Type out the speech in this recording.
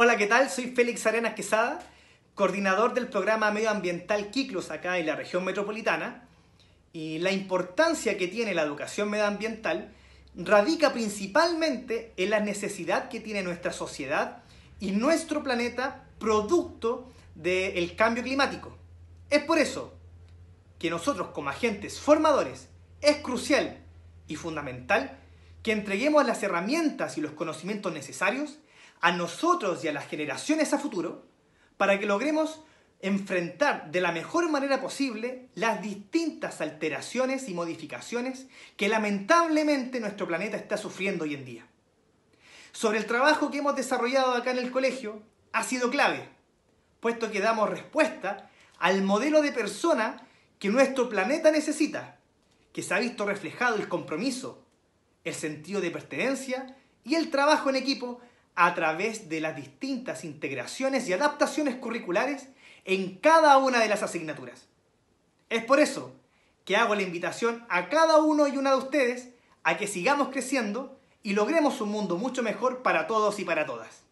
Hola, ¿qué tal? Soy Félix Arenas Quesada, coordinador del programa medioambiental Kiklos acá en la región metropolitana. Y la importancia que tiene la educación medioambiental radica principalmente en la necesidad que tiene nuestra sociedad y nuestro planeta producto del cambio climático. Es por eso que nosotros como agentes formadores es crucial y fundamental que entreguemos las herramientas y los conocimientos necesarios a nosotros y a las generaciones a futuro para que logremos enfrentar de la mejor manera posible las distintas alteraciones y modificaciones que lamentablemente nuestro planeta está sufriendo hoy en día. Sobre el trabajo que hemos desarrollado acá en el colegio ha sido clave, puesto que damos respuesta al modelo de persona que nuestro planeta necesita, que se ha visto reflejado el compromiso, el sentido de pertenencia y el trabajo en equipo a través de las distintas integraciones y adaptaciones curriculares en cada una de las asignaturas. Es por eso que hago la invitación a cada uno y una de ustedes a que sigamos creciendo y logremos un mundo mucho mejor para todos y para todas.